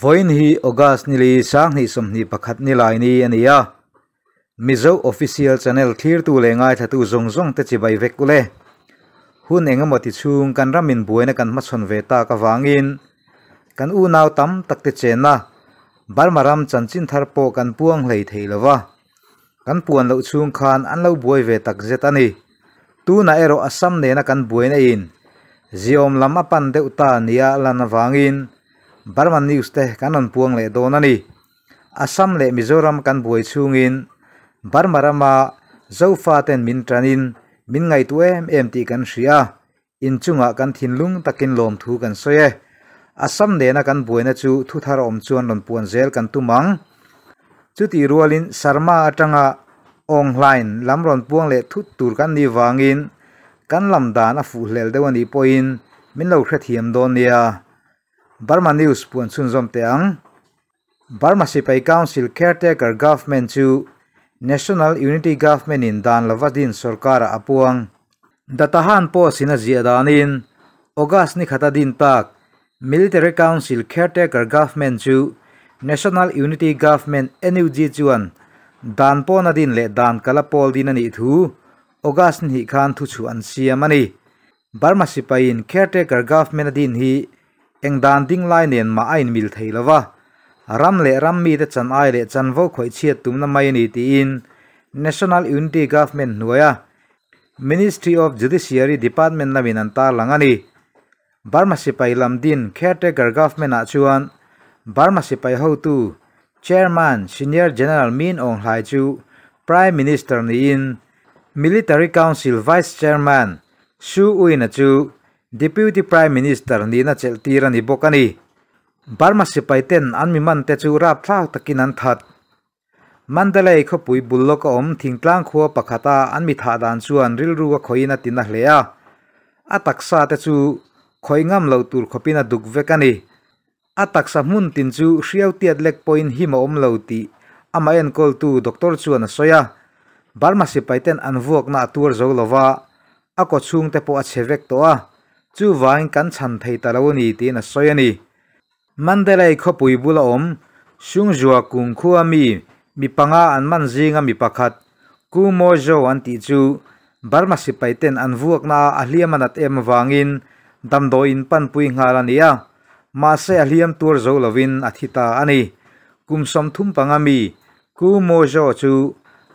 voin hi august nili li sang ni som ni pakhat ni lai ni ania mizo official channel thlir tu le ngay thatu zong zong te chi bai vek kule hun engemaw ti chung kan ramin buaina kan machon ve ta ka wangin kan u nau tam takte chena barmaram chanchin tharpo kan puang hlei theilowa kan puan lo chung khan an lo buai ve tak zet ani tu na ero asam ne na kan buaina in ziom lama pan deuta nia lan wangin Burman News te kan an puang le don ani Assam le Mizoram kan buai chungin Burma rama zofa ten min tranin min ngay tu em em ti kan hria in chunga kan thinlung takin lom thu kan soye Assam ne na kan buaina chu thu thar om chuan lon puan zel kan tumang chu ti rualin Sarma atanga online lam ron puang le thu tur kan ni wangin kan lam dan a fu hlel deuh ani poin min lo khre thiam don nia Burma News puan sunzom te ang Burma Sipai Council Caretaker Government chu National Unity Government in dan lavadin sarkara apuang datahan po sinazia danin August ni khata din tak Military Council Caretaker Government chu National Unity Government NUG chuan dan po na din le dan kalapol din ani thu August ni khan thu chu an siamani Burma Sipai in Caretaker Government Adin hi eng dan ding lai nen ma ain mil thei lova ram le ram mi te chan ai le chan vo khoi chiat tum na mai ni ti in national unity government nuaya ministry of judiciary department lamin an tar langani barma sipai lamdin caretaker government a chuan barma sipai ho tu chairman senior general min ong hlai chu prime minister ni in military council vice chairman shu uina chu Deputy Prime Minister ni na cheltira ni bokani. Barma sipaiten an mi man te chu rap thlak takin an that. Mandalay kho pui bullo ka om thingtlang kho pakhata an mi tha dan chuan ril ruwa khoina tina hleya. A taksa te chu khoingam lo tur khopina duk vekani. A taksa mun tin chu hriau tiat lek point hi ma om lo ti. Ama en kol tu doctor chuan soya. Barma sipaiten an vuak na tur zo lova. A chung te po a chevek to a chu wang kan chan thei ta lo ni ti na soi ani mandelai kho pui bula om sung jua cùng khu ami mi panga an man jinga mi pakhat ku mo jo an ti chu barma si paiten an vuak na a anat em wangin dam do in pan pui ngala nia ma se a hliam tur zo lovin athita ani kum som thum panga mi ku mo jo chu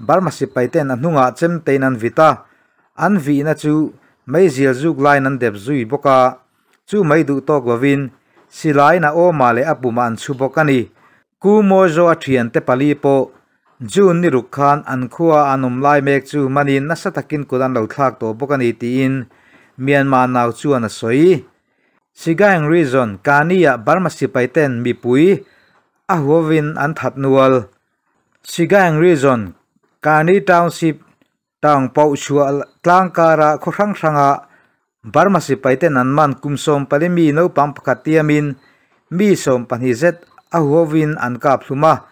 barma si paiten an hnunga chem an vita an vi na chu mai zia zuk lai nan dep zui boka chu mai du tok wavin silai na o ma le apu man chu bokani ku mo zo athian te pali po jun ni ruk khan an khuwa anum lai mek chu mani na sa takin kudan lo thak to bokani ti in myanmar nào chu an soi sigaing reason kania barma si paiten mi pui a huawin an that nual sigaing reason kani township tang pau chua tlang kara kho rang ranga barma si paite nan man kum som pali mi no pam khatiamin mi som pan hi zet a huawin an kap hluma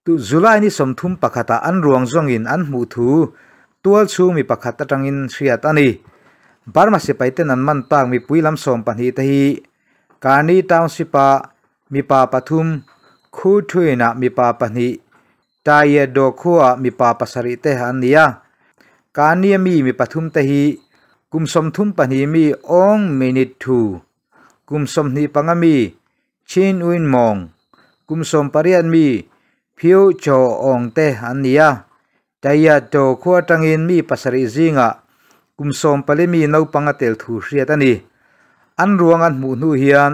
tu zulai ni som thum pakhata an ruang zong in an mu thu tual chu mi pakhata tangin hriat ani barma si paite nan man tang mi puilam som pan hi te hi kani township pa mi pa pathum khu thuina mi pa pani taia do khuwa mi pa pasari te han nia การนี้มีมีปฐุมตะฮีกุมสมทุมปะีมีองเมนิทูกุมสมนีปังมีเชนอุนมองกุมสมปริยนมีพิวจองเตอันนี้ยใจยาโจขัวจังเินมีปัสริจิงะกุมสมปริมีนอปังเตลทูเสียตันีอันรวงอันมูนูเฮียน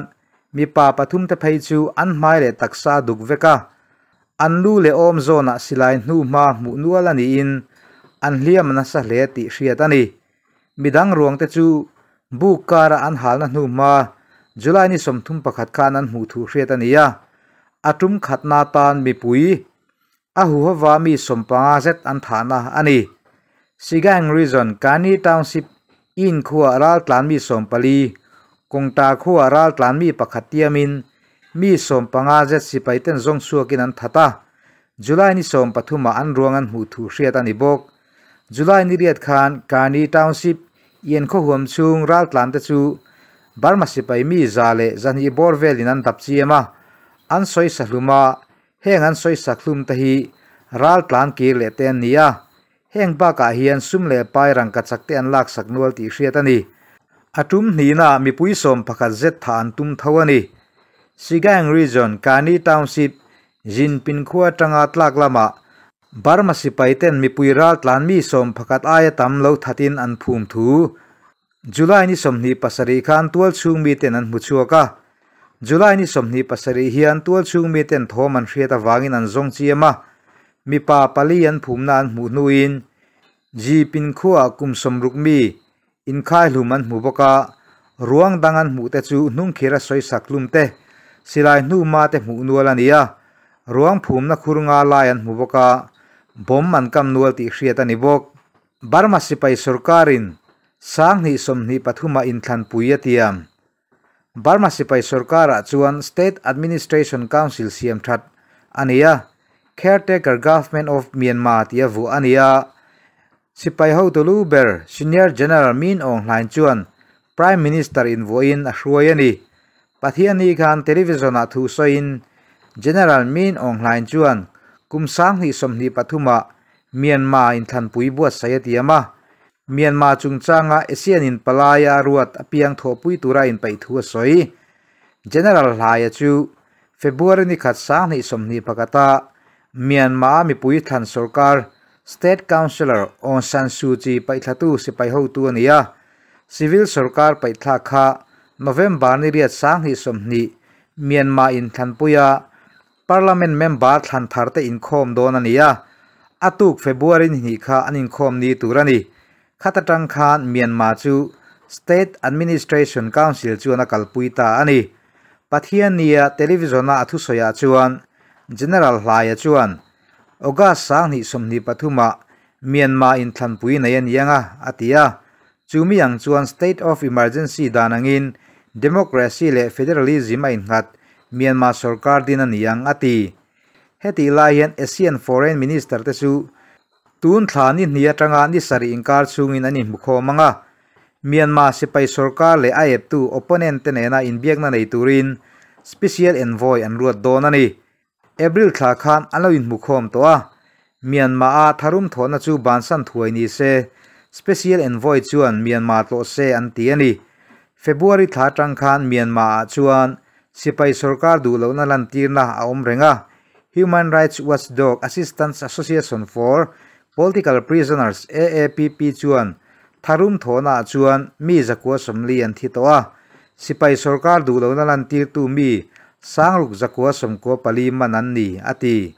มีป่าปฐุมตะไพจูอันไม่เลตักซาดุกเวกาอันลูเลออมโซนะสิลายนูมาหมูนัวลานีอิน an liam na sa hle ti hriat ani midang ruang te chu bu kara an hal na hnu ma july ni somthum pakhat khan an hmu thu hriat ania atum khatna tan mi pui a hu hawa mi sompanga zet an thana ani sigang region kani township in khuwa ral tlan mi sompali kongta khuwa ral tlan mi pakhatiamin mi sompanga zet sipaiten zong suakin an thata july ni som pathuma an ruang an hmu thu hriat ani bok จุลายนิรียดขานกานีทาวน์ชิปยันข้อหวมชุงรัฐลันเตชูบาร์มาสิไปมีจ่าเลจันฮีบอร์เวลินันตับเจียมะอันสวยสักลุมาเฮงอันสวยสักลุมตะฮีรัฐลันกีเลเตนนี้เฮงบ้ากะเฮียนซุ่มเลไปรังกัดสักเตนลักสักนวลตีเชียตันีอาตุมนีน่ามีปุ้ยสมพักเจ็ดทานตุมทวันีสิแกงรีจอนกานีทาวน์ชิปจินพินขัวจังอาตลักลามาบาร์มาสิไปเต้นมีปุยรัลทลันมีสมพักัดอายตัมเลวทัดินอันภูมทูจุลายนิสมนีปัสริขันตัวชูมีเต้นอันมุชัวกะจุลายนิสมนีปัสริฮิอันตัวชูมีเต้นทอมันเฟียตาวังินอันจงเจียมะมีป่าปลียันภูมินันมุนูอินจีปินขัวกุมสมรุกมีอินข่ายลุมันมุบกะร่วงดังอันมุเตจูนุ่งเคราสอยสักลุมเตสิลายนูมาเตมุนัวลันียะร่วงภูมนักขุรงาลายอันมุบกะ bom man kam nual ti hriat ani bok barma sipai sarkarin sang ni som ni pathuma in thlan pui barma sipai sarkara chuan state administration council siam that ania caretaker government of myanmar tia vu ania sipai ho tolu ber senior general min ong hlain chuan prime minister in voin a hruai ani pathiani khan television a thu so general min ong hlain chuan kumsang ni somni pathuma Myanmar in than pui buat saya tiama Myanmar chungchanga Asian in palaya ruat apiang tho pui tura in pai thu soi general haya chu February ni khat sang ni somni pakata Myanmar mi pui than sarkar State Councilor On San Suu Kyi pai thatu se pai ho tu ania civil sarkar pai tha kha November ni riat sang ni somni Myanmar in than puya parliament member thlan thar te in khom don ania atuk february ni kha anin khom ni turani khatatang khan myanmar chu state administration council chuana kalpuita ani pathian nia televisiona athu soya chuan general hlaya chuan oga sang ni somni pathuma myanmar in thlanpui nei an yanga atia chumi yang chuan state of emergency danangin democracy le federalism a ingat เมียนมาสุรคาดินันยังอตีเฮติลายันเอเชียนฟอร์เรนมินิสเตอร์เตซูตูนทานินเนียจังอานิสรีอิงการซุงินันิมุโคมังะเมียนมาสิไปสุรคาเลไอเอฟตูโอเปนเนนเตเนนาอินเบียกนันไอตูรินสเปเชียลเอนโวยอันรัวดโดนันิเอบริลทากานอันลอิมุโคมตัวเมียนมาอาทารุมทอนัจูบานสันทวยนีเซสเปเชียลเอนโวยจวนเมียนมาโตเซอันเตียนิเฟบรุยทาจังคานเมียนมาจวน sipai sarkar dulo na lantirna aom renga Human Rights Watchdog Assistance Association for Political Prisoners AAPP chuan tharum thona chuan mi zakua somli an thi towa sipai dulo na lantir tu mi sangruk zakua somko pali manan ni ati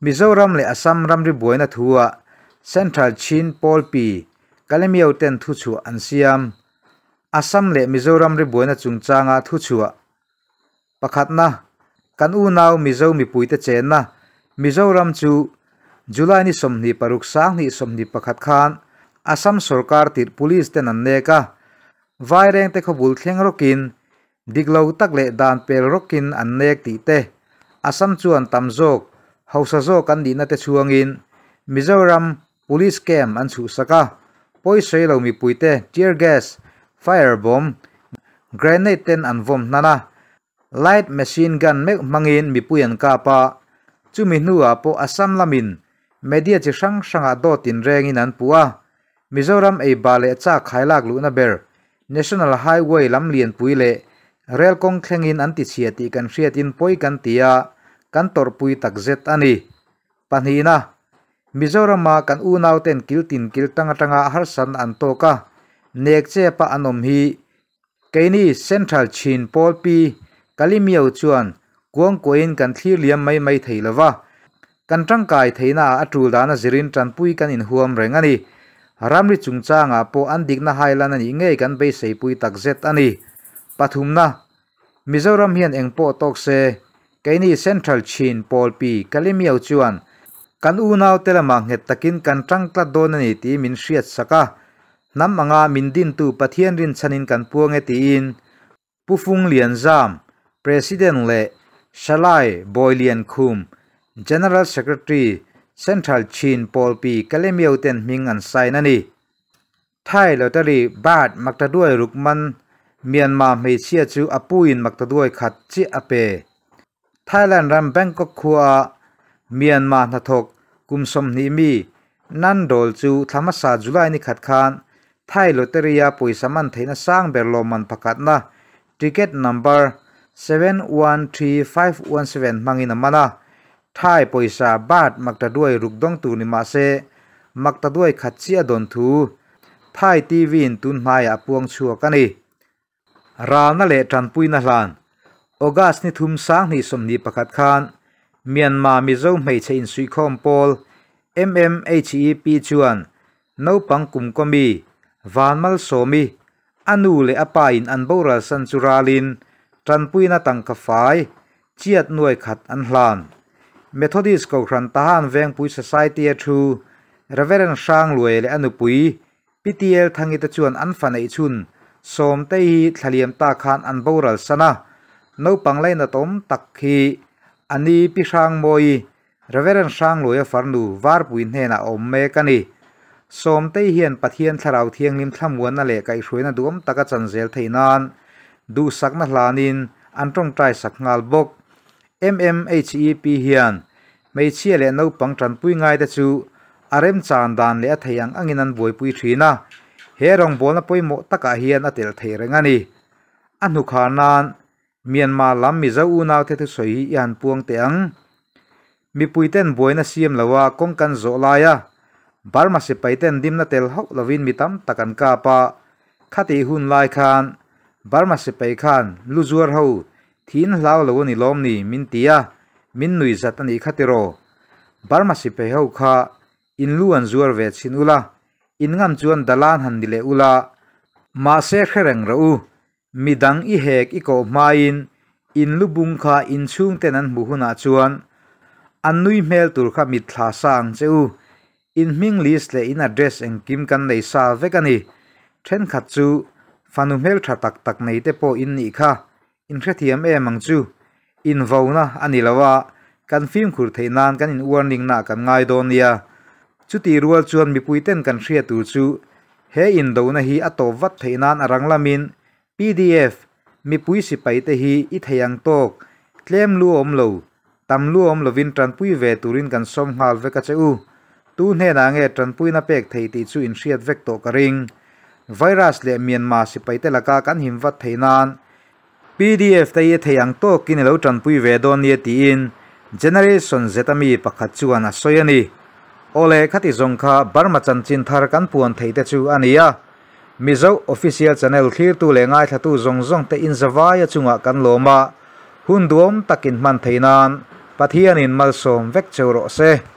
Mizoram le Assam ramri ri boina thua Central Chin Polpi Kalimiyaw ten thu chu Asam Assam le Mizoram ri boina chungchanga thu chuwa pakhatna kan u nau mizo mi te mi chenna ram chu july ni somni paruk sang ni somni pakhat khan asam sarkar tir police ten an neka vai reng te khobul thleng rokin diglo tak le dan pel rokin an nek ti te asam chuan tamjok hausa jok kan na te chuangin mizoram police camp an chu saka poi sei lo mi te tear gas fire bomb grenade ten an vom nana light machine gun mek mangin mipuyan kapa mi nuwa po asam lamin media chi sang sanga do tin rengin an puwa mizoram ei bale cha khailak luna ber national highway lam lian puile rel kong thlengin anti chiati kan hriatin poi kan tia kantor tor pui tak zet ani panhina mizorama kan u nau ten kiltin kiltanga tanga har san an to ka nek pa anom hi keini central chin polpi kalimiau chuan kuang koin kan thlir liam mai mai theilawa kan tangkai theina atul dana zirin tanpui kan in huam reng ani ramri chungchanga po an dikna hailan ani nge kan be seipui tak zet ani pathumna mizoram hian engpo tok se keini central chin polpi kalimiau chuan kan unau telama nget takin kan tangtla don ani ti min hriat saka nam anga min din tu pathian rin chanin kan puange ti in pufung lian zam president le shalai boilian khum general secretary central chin paul p kalemiau ten ming an sai nani thai lottery bat makta duai rukman myanmar me sia chu apuin makta duai khat chi ape thailand ram bangkok khua myanmar na thok kumsom ni mi nan dol chu thamasa julai ni khat khan thai lottery ya poisa man theina sang berlo man pakhat na ticket number 713517มังินอมานะทายปอยซาบาดมักตะด้วยรุกดองตูนิมาเซ มักตะด้วยขัดเชียดอนทูทายทีวีนตุนมายอปวงชัวกันนี่รานะเลจันพุยนะลานโอกาสนิทุมสังนิสมนิประกาศคานเมียนมามิโซมไม่ใชินสุขคอมโพล MMHEP ชวนนบปังกุมกมี วานมัลโซมี อนุเลอปายอันบูราสันจุราลิน trần tranpuina tangka fai chiết nuôi khát an hlan methodist ko ta tahan veng pui society a thu reverend sang lui le anu pui ptl thangi ta chuan an phan fanei chun som tây hi thlaliam ta khan an ral sana no panglai na tom tak khi ani pi sang moi reverend sang lui luai farnu var pui hne na om me kani som tây te hian pathian tharau thiang lim tham thlamuan na le kai hruina chân taka chanzel nan du sakna hlanin an tong trai sắc ngal bok mmhep hian mei chia le no pang tran pui ngai da chu arem chan dan le athayang angin an boi pui thina he rong bol na poi mo taka hian atel thei renga ni anu khanan myanmar lam mi zau naw te thu soi yan puang te ang mi pui ten boi na siam lawa kong kan zo laya barma se paiten dim na tel hok lovin mitam takan ka pa khati hun lai khan Burma se pei khan lu zuar ho thin hlau lo ni lom ni min tia min nui zat ani khatiro Burma se pei ho kha in lu an zuar ve chin ula in ngam chuan dalan han dile ula ma se khereng ra u midang i hek i ko main in lu bung kha in chung ten an mu huna chuan an nui mel tur kha mi thla sang u in ming list le in address eng kim kan nei sa vek ani then khat chu fanum hmel tha tak tak này te pawh in nih kha in hrethiam em ang chu in anh vona ani căn phim film khur theinan căn in warning na kan ngai don nia chuti rual chuan mipui tên căn hria tu chu he in do na hi ato vat răng arang lamin pdf mipui sipai te hi i theyang tok tlem lu om lâu, tam lu om lovin tran pui ve turin kan som hal ve ka cheu tu hne na nge tran pui na pek thei ti chu in hriat vek to ka virus le Myanmar si pai te laka kan him wat theinan PDF te ye theyang to kin lo tan pui ve don ye ti in generation zetami pakhat chuan a soyani ole khati zongkha barma chan chin thar kan puan theite chu ania mizo official channel khir tu lengai thatu zong zong te in zawaya chunga kan loma hun duom takin man theinan pathian in malsom vek choro se